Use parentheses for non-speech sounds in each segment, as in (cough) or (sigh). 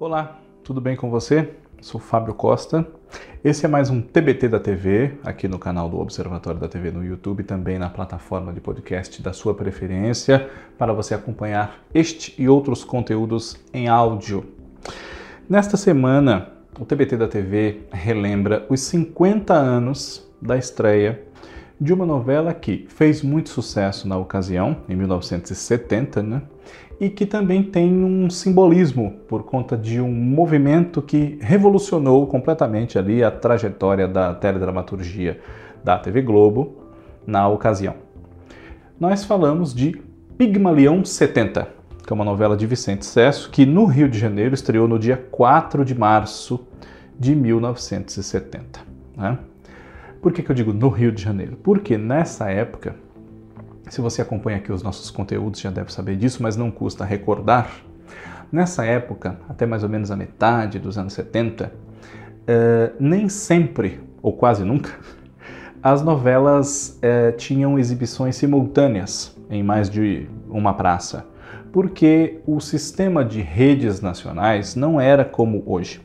Olá, tudo bem com você? Sou Fábio Costa. Esse é mais um TBT da TV, aqui no canal do Observatório da TV no YouTube, também na plataforma de podcast da sua preferência, para você acompanhar este e outros conteúdos em áudio. Nesta semana, o TBT da TV relembra os 50 anos da estreia de uma novela que fez muito sucesso na ocasião, em 1970, né? e que também tem um simbolismo por conta de um movimento que revolucionou completamente ali a trajetória da teledramaturgia da TV Globo na ocasião. Nós falamos de Pigmalion 70, que é uma novela de Vicente Sesso que no Rio de Janeiro estreou no dia 4 de março de 1970. Né? Por que, que eu digo no Rio de Janeiro? Porque nessa época se você acompanha aqui os nossos conteúdos, já deve saber disso, mas não custa recordar. Nessa época, até mais ou menos a metade dos anos 70, eh, nem sempre, ou quase nunca, as novelas eh, tinham exibições simultâneas em mais de uma praça, porque o sistema de redes nacionais não era como hoje.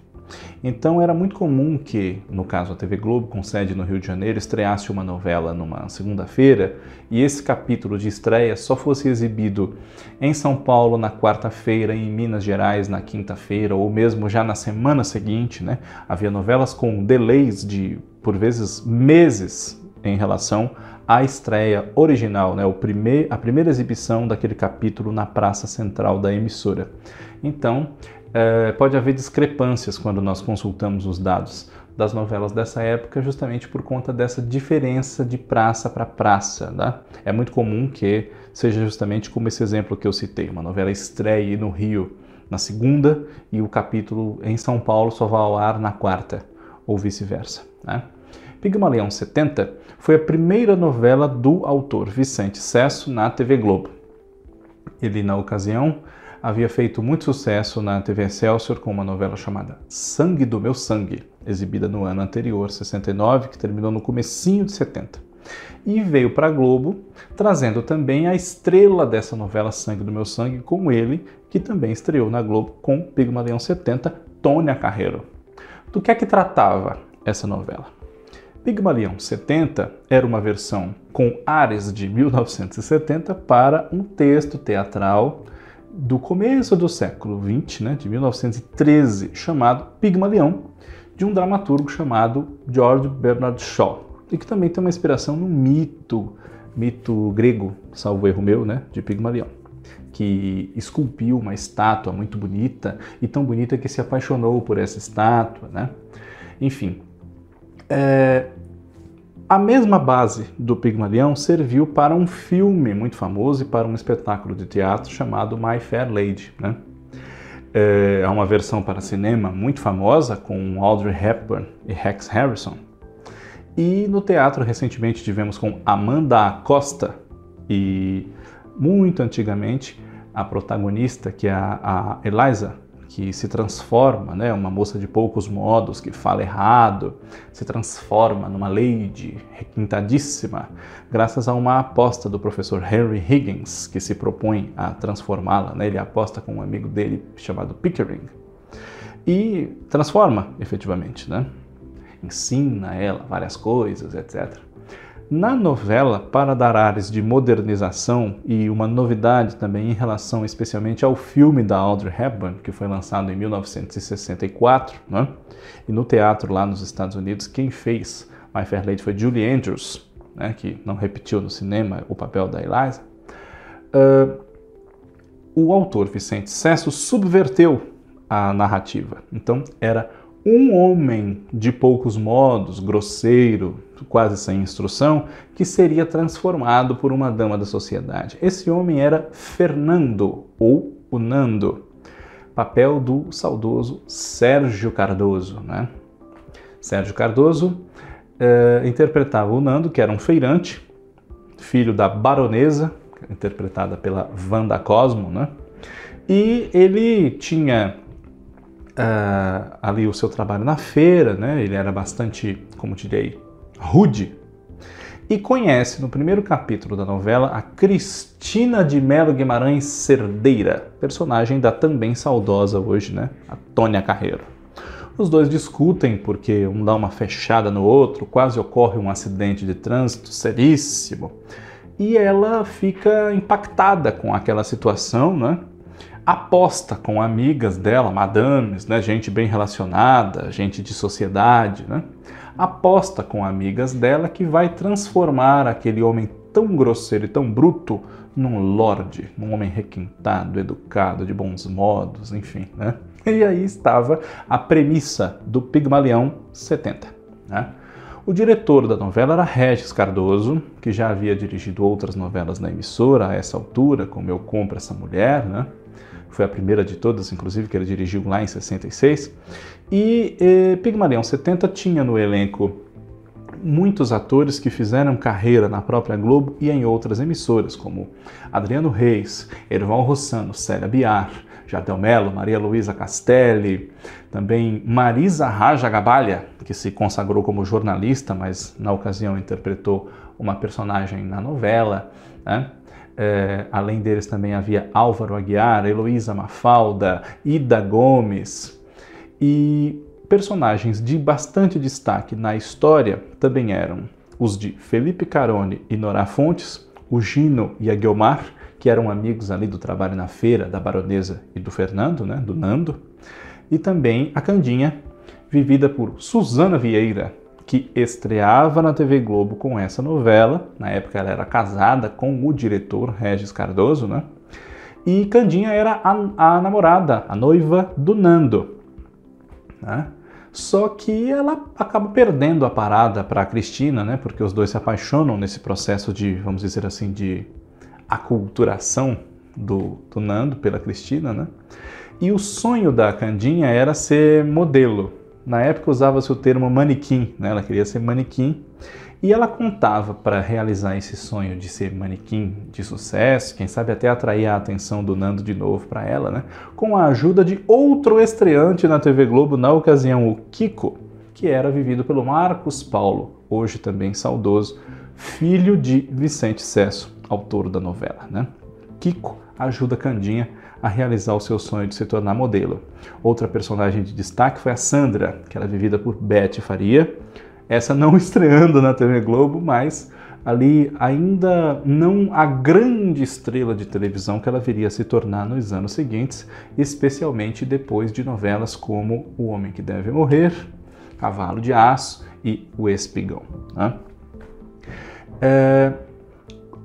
Então era muito comum que, no caso a TV Globo, com sede no Rio de Janeiro, estreasse uma novela numa segunda-feira e esse capítulo de estreia só fosse exibido em São Paulo na quarta-feira, em Minas Gerais na quinta-feira ou mesmo já na semana seguinte, né? Havia novelas com delays de, por vezes, meses em relação à estreia original, né? o a primeira exibição daquele capítulo na praça central da emissora. Então, é, pode haver discrepâncias quando nós consultamos os dados das novelas dessa época, justamente por conta dessa diferença de praça para praça. Né? É muito comum que seja justamente como esse exemplo que eu citei, uma novela estreia no Rio na segunda e o capítulo em São Paulo só vai ao ar na quarta, ou vice-versa. Né? Pigmalião 70 foi a primeira novela do autor Vicente Cesso na TV Globo. Ele, na ocasião, havia feito muito sucesso na TV Excelsior com uma novela chamada Sangue do Meu Sangue, exibida no ano anterior, 69, que terminou no comecinho de 70. E veio para a Globo, trazendo também a estrela dessa novela Sangue do Meu Sangue com ele, que também estreou na Globo com Pigmalião 70, Tônia Carreiro. Do que é que tratava essa novela? Pigmalion 70 era uma versão com ares de 1970 para um texto teatral do começo do século XX, né, de 1913, chamado Pigmalião, de um dramaturgo chamado George Bernard Shaw, e que também tem uma inspiração no mito, mito grego, salvo erro meu, né, de Pigmalião, que esculpiu uma estátua muito bonita e tão bonita que se apaixonou por essa estátua, né? Enfim, é, a mesma base do Pigmalião serviu para um filme muito famoso e para um espetáculo de teatro chamado My Fair Lady. Né? É, é uma versão para cinema muito famosa com Audrey Hepburn e Rex Harrison. E no teatro recentemente tivemos com Amanda Acosta e muito antigamente a protagonista que é a, a Eliza que se transforma, né, uma moça de poucos modos que fala errado, se transforma numa lady requintadíssima, graças a uma aposta do professor Henry Higgins, que se propõe a transformá-la. Né? Ele aposta com um amigo dele chamado Pickering e transforma efetivamente, né? ensina ela várias coisas, etc. Na novela, para dar ares de modernização e uma novidade também em relação especialmente ao filme da Audrey Hepburn, que foi lançado em 1964, né? e no teatro lá nos Estados Unidos, quem fez My Fair Lady foi Julie Andrews, né? que não repetiu no cinema o papel da Eliza. Uh, o autor Vicente Sesso subverteu a narrativa. Então, era um homem de poucos modos, grosseiro, quase sem instrução, que seria transformado por uma dama da sociedade. Esse homem era Fernando ou o Nando, papel do saudoso Sérgio Cardoso, né? Sérgio Cardoso eh, interpretava o Nando, que era um feirante, filho da baronesa, interpretada pela Wanda Cosmo, né? E ele tinha uh, ali o seu trabalho na feira, né? Ele era bastante, como direi, rude. E conhece no primeiro capítulo da novela a Cristina de Melo Guimarães Cerdeira, personagem da também saudosa hoje, né? A Tônia Carreiro. Os dois discutem porque um dá uma fechada no outro, quase ocorre um acidente de trânsito seríssimo. E ela fica impactada com aquela situação, né? aposta com amigas dela, madames, né, gente bem relacionada, gente de sociedade, né, aposta com amigas dela que vai transformar aquele homem tão grosseiro e tão bruto num lorde, num homem requintado, educado, de bons modos, enfim, né? E aí estava a premissa do Pigmalião 70, né? O diretor da novela era Regis Cardoso, que já havia dirigido outras novelas na emissora a essa altura, como Eu Compro Essa Mulher, né? foi a primeira de todas, inclusive, que ele dirigiu lá em 66. E eh, Pigmalião 70 tinha no elenco muitos atores que fizeram carreira na própria Globo e em outras emissoras, como Adriano Reis, Erval Rossano, Célia Biar, Jardel Mello, Maria Luísa Castelli, também Marisa Raja Gabalha, que se consagrou como jornalista, mas na ocasião interpretou uma personagem na novela. Né? É, além deles também havia Álvaro Aguiar, Heloísa Mafalda, Ida Gomes. E personagens de bastante destaque na história também eram os de Felipe Carone e Nora Fontes, o Gino e a Guilmar, que eram amigos ali do trabalho na feira da baronesa e do Fernando, né, do Nando, e também a Candinha, vivida por Suzana Vieira, que estreava na TV Globo com essa novela. Na época ela era casada com o diretor Regis Cardoso, né? E Candinha era a, a namorada, a noiva do Nando. Né? Só que ela acaba perdendo a parada para Cristina, né? Porque os dois se apaixonam nesse processo de, vamos dizer assim, de aculturação do, do Nando pela Cristina, né? E o sonho da Candinha era ser modelo. Na época usava-se o termo manequim, né? Ela queria ser manequim. E ela contava para realizar esse sonho de ser manequim de sucesso, quem sabe até atrair a atenção do Nando de novo para ela, né? Com a ajuda de outro estreante na TV Globo na ocasião, o Kiko, que era vivido pelo Marcos Paulo, hoje também saudoso, filho de Vicente Cesso autor da novela. Né? Kiko ajuda Candinha a realizar o seu sonho de se tornar modelo. Outra personagem de destaque foi a Sandra, que era vivida por Beth Faria. Essa não (laughs) estreando na TV Globo, mas ali ainda não a grande estrela de televisão que ela viria a se tornar nos anos seguintes, especialmente depois de novelas como O Homem que Deve Morrer, Cavalo de Aço e O Espigão. Né? É,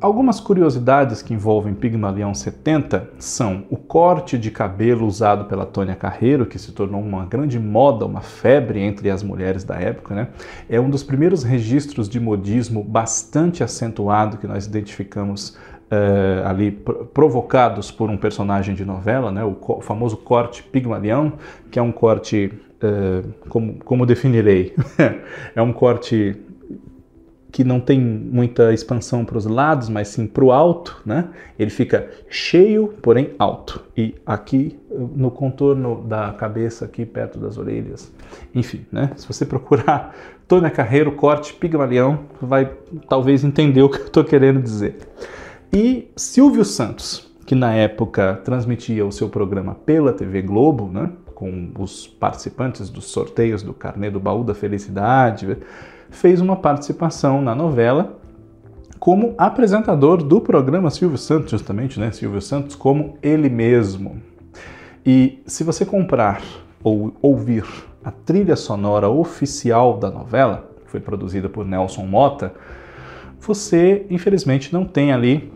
Algumas curiosidades que envolvem Pigmalião 70 são o corte de cabelo usado pela Tônia Carreiro, que se tornou uma grande moda, uma febre entre as mulheres da época, né? É um dos primeiros registros de modismo bastante acentuado que nós identificamos Uh, ali provocados por um personagem de novela, né, o, co o famoso corte Pigmalião, que é um corte, uh, como, como definirei, (laughs) é um corte que não tem muita expansão para os lados, mas sim para o alto, né? Ele fica cheio, porém alto. E aqui no contorno da cabeça, aqui perto das orelhas, enfim, né? Se você procurar (laughs) Tônia Carreiro, corte Pigmalião, vai talvez entender o que eu estou querendo dizer. E Silvio Santos, que na época transmitia o seu programa pela TV Globo, né? Com os participantes dos sorteios do carnê do baú da felicidade fez uma participação na novela como apresentador do programa Silvio Santos, justamente, né? Silvio Santos como ele mesmo. E se você comprar ou ouvir a trilha sonora oficial da novela, que foi produzida por Nelson Mota, você infelizmente não tem ali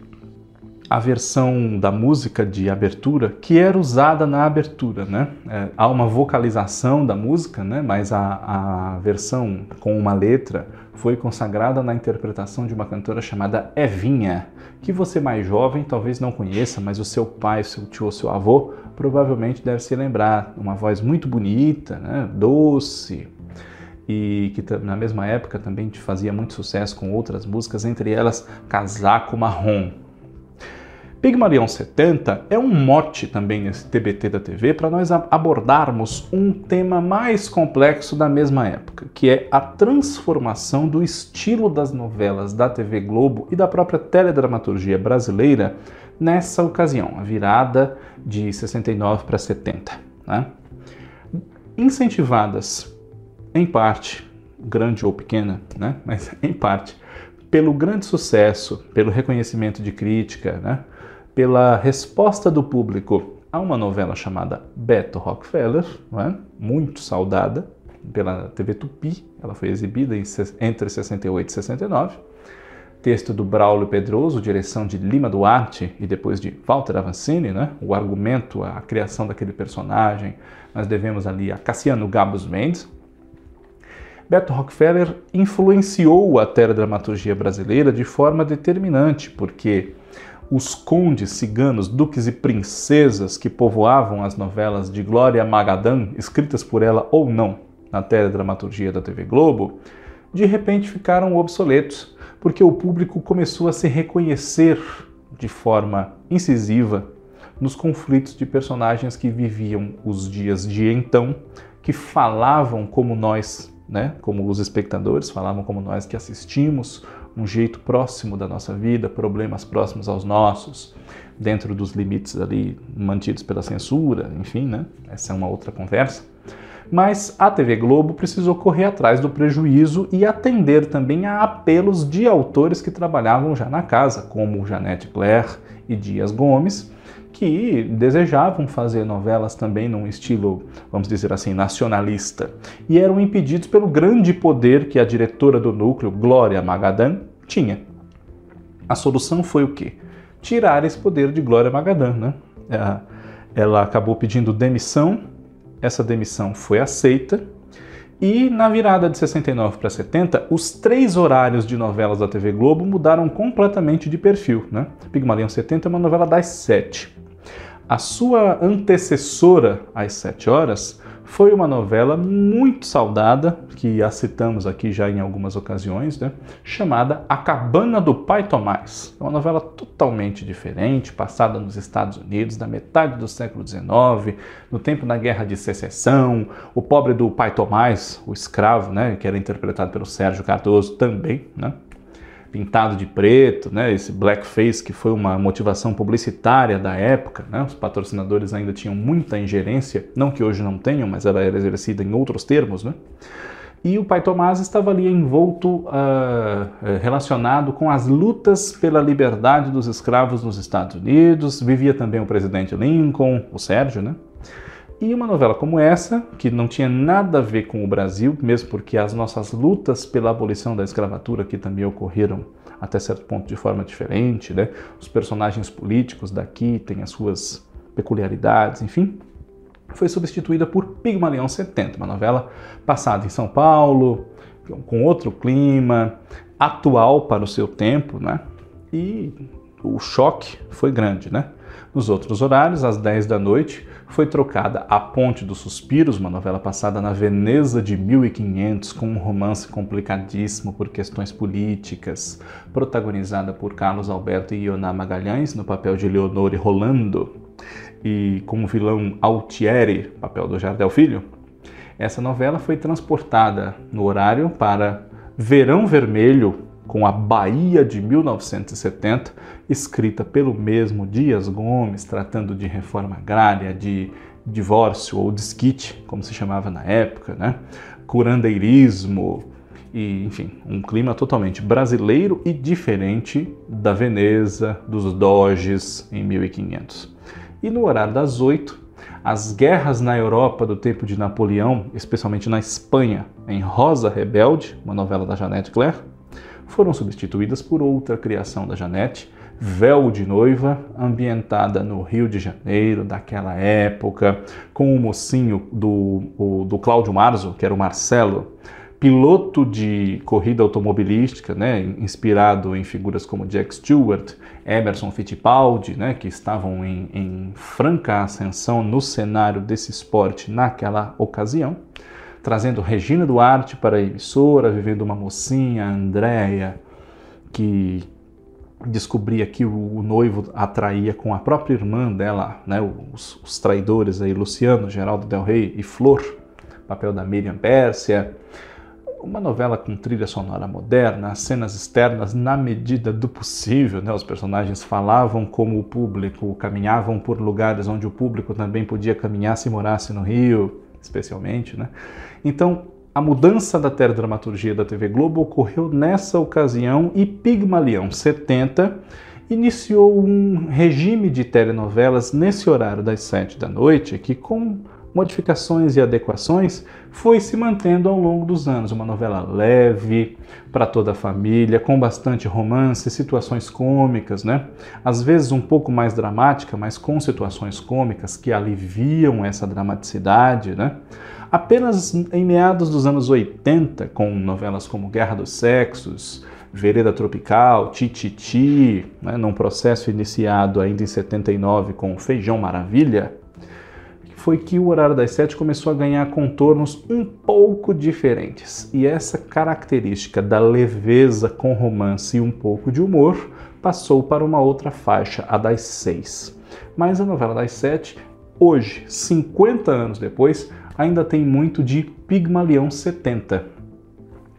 a versão da música de abertura que era usada na abertura, né? É, há uma vocalização da música, né? Mas a, a versão com uma letra foi consagrada na interpretação de uma cantora chamada Evinha, que você mais jovem talvez não conheça, mas o seu pai, seu tio ou seu avô provavelmente deve se lembrar. Uma voz muito bonita, né? Doce, e que na mesma época também fazia muito sucesso com outras músicas, entre elas Casaco Marrom. Pigmalion 70 é um mote também nesse TBT da TV para nós abordarmos um tema mais complexo da mesma época, que é a transformação do estilo das novelas da TV Globo e da própria teledramaturgia brasileira nessa ocasião, a virada de 69 para 70. Né? Incentivadas, em parte, grande ou pequena, né? (laughs) mas em parte, pelo grande sucesso, pelo reconhecimento de crítica, né? pela resposta do público a uma novela chamada Beto Rockefeller, é? muito saudada pela TV Tupi, ela foi exibida entre 68 e 69. Texto do Braulio Pedroso, direção de Lima Duarte e depois de Walter Avancini, né? o argumento, a criação daquele personagem, nós devemos ali a Cassiano Gabos Mendes. Beto Rockefeller influenciou a teledramaturgia brasileira de forma determinante, porque os condes ciganos, duques e princesas que povoavam as novelas de Glória Magadan, escritas por ela ou não na teledramaturgia da TV Globo, de repente ficaram obsoletos, porque o público começou a se reconhecer de forma incisiva nos conflitos de personagens que viviam os dias de então, que falavam como nós, né, como os espectadores, falavam como nós que assistimos um jeito próximo da nossa vida, problemas próximos aos nossos, dentro dos limites ali mantidos pela censura, enfim, né? Essa é uma outra conversa mas a TV Globo precisou correr atrás do prejuízo e atender também a apelos de autores que trabalhavam já na casa, como Janete Blair e Dias Gomes, que desejavam fazer novelas também num estilo, vamos dizer assim, nacionalista, e eram impedidos pelo grande poder que a diretora do núcleo, Glória Magadan, tinha. A solução foi o quê? Tirar esse poder de Glória Magadan, né? É, ela acabou pedindo demissão essa demissão foi aceita. E na virada de 69 para 70, os três horários de novelas da TV Globo mudaram completamente de perfil. Né? Pigmalion 70 é uma novela das sete. A sua antecessora às sete horas foi uma novela muito saudada, que a citamos aqui já em algumas ocasiões, né? chamada A Cabana do Pai Tomás. É uma novela totalmente diferente, passada nos Estados Unidos, da metade do século XIX, no tempo da Guerra de Secessão. O pobre do Pai Tomás, o escravo, né? que era interpretado pelo Sérgio Cardoso também, né? pintado de preto, né? Esse blackface que foi uma motivação publicitária da época, né? Os patrocinadores ainda tinham muita ingerência, não que hoje não tenham, mas ela era exercida em outros termos, né? e o Pai Tomás estava ali envolto, uh, relacionado com as lutas pela liberdade dos escravos nos Estados Unidos. Vivia também o presidente Lincoln, o Sérgio, né? E uma novela como essa, que não tinha nada a ver com o Brasil, mesmo porque as nossas lutas pela abolição da escravatura que também ocorreram até certo ponto de forma diferente, né? Os personagens políticos daqui têm as suas peculiaridades, enfim. Foi substituída por Pigmalião 70, uma novela passada em São Paulo, com outro clima, atual para o seu tempo, né? E o choque foi grande, né? Nos outros horários, às 10 da noite, foi trocada A Ponte dos Suspiros, uma novela passada na Veneza de 1500, com um romance complicadíssimo por questões políticas, protagonizada por Carlos Alberto e Ioná Magalhães, no papel de Leonore Rolando, e com o vilão Altieri, papel do Jardel Filho. Essa novela foi transportada no horário para Verão Vermelho, com a Bahia de 1970, escrita pelo mesmo Dias Gomes, tratando de reforma agrária, de divórcio ou desquite, como se chamava na época, né? curandeirismo, e, enfim, um clima totalmente brasileiro e diferente da Veneza, dos Doges em 1500. E no horário das oito, as guerras na Europa do tempo de Napoleão, especialmente na Espanha, em Rosa Rebelde, uma novela da Jeanette Claire, foram substituídas por outra criação da Janete, Véu de Noiva, ambientada no Rio de Janeiro daquela época, com o mocinho do, o, do Cláudio Marzo, que era o Marcelo, piloto de corrida automobilística, né, inspirado em figuras como Jack Stewart, Emerson Fittipaldi, né, que estavam em, em franca ascensão no cenário desse esporte naquela ocasião trazendo Regina Duarte para a emissora, vivendo uma mocinha, Andréia, que descobria que o, noivo atraía com a própria irmã dela, né, os, os traidores aí, Luciano, Geraldo Del Rey e Flor, papel da Miriam Pérsia. Uma novela com trilha sonora moderna, cenas externas na medida do possível, né? Os personagens falavam como o público, caminhavam por lugares onde o público também podia caminhar se morasse no Rio especialmente, né? Então, a mudança da teledramaturgia da TV Globo ocorreu nessa ocasião e Pigmalião 70 iniciou um regime de telenovelas nesse horário das sete da noite que com modificações e adequações, foi se mantendo ao longo dos anos. Uma novela leve, para toda a família, com bastante romance, situações cômicas, né? Às vezes um pouco mais dramática, mas com situações cômicas que aliviam essa dramaticidade, né? Apenas em meados dos anos 80, com novelas como Guerra dos Sexos, Vereda Tropical, Tititi, ti, ti, né, num processo iniciado ainda em 79 com Feijão Maravilha, foi que o horário das sete começou a ganhar contornos um pouco diferentes. E essa característica da leveza com romance e um pouco de humor passou para uma outra faixa, a das seis. Mas a novela das sete, hoje, 50 anos depois, ainda tem muito de Pigmalião 70.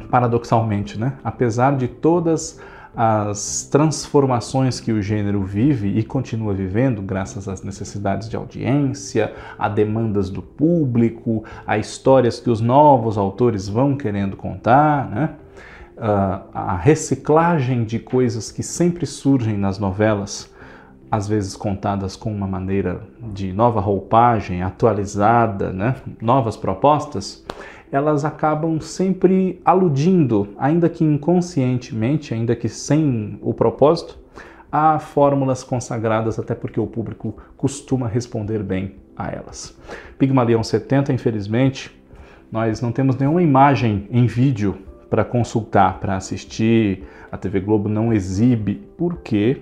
Paradoxalmente, né? Apesar de todas as as transformações que o gênero vive e continua vivendo, graças às necessidades de audiência, a demandas do público, a histórias que os novos autores vão querendo contar, né? Uh, a reciclagem de coisas que sempre surgem nas novelas, às vezes contadas com uma maneira de nova roupagem, atualizada, né? novas propostas elas acabam sempre aludindo, ainda que inconscientemente, ainda que sem o propósito, a fórmulas consagradas, até porque o público costuma responder bem a elas. Pigmalion 70, infelizmente, nós não temos nenhuma imagem em vídeo para consultar, para assistir. A TV Globo não exibe, porque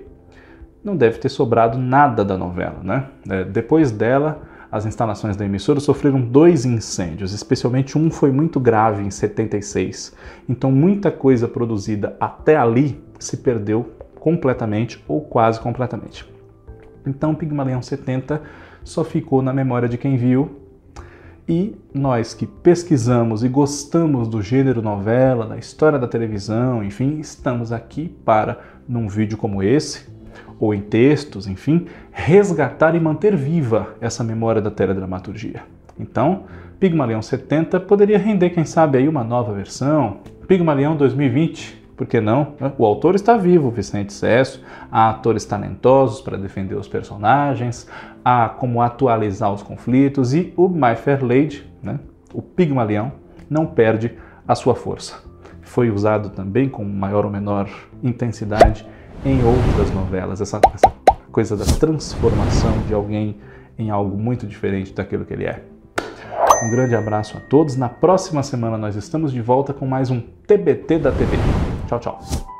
não deve ter sobrado nada da novela, né? É, depois dela, as instalações da emissora sofreram dois incêndios, especialmente um foi muito grave em 76. Então, muita coisa produzida até ali se perdeu completamente ou quase completamente. Então, Pigmalion 70 só ficou na memória de quem viu e nós que pesquisamos e gostamos do gênero novela, da história da televisão, enfim, estamos aqui para, num vídeo como esse, ou em textos, enfim, resgatar e manter viva essa memória da teledramaturgia. Então, Pigmalion 70 poderia render, quem sabe, aí uma nova versão. Pigmalion 2020, por que não? Né? O autor está vivo, Vicente Cesso, há atores talentosos para defender os personagens, há como atualizar os conflitos e o My Fair Lady, né, o Pigmalião, não perde a sua força. Foi usado também com maior ou menor intensidade em outras novelas, essa, essa coisa da transformação de alguém em algo muito diferente daquilo que ele é. Um grande abraço a todos. Na próxima semana nós estamos de volta com mais um TBT da TV. Tchau, tchau.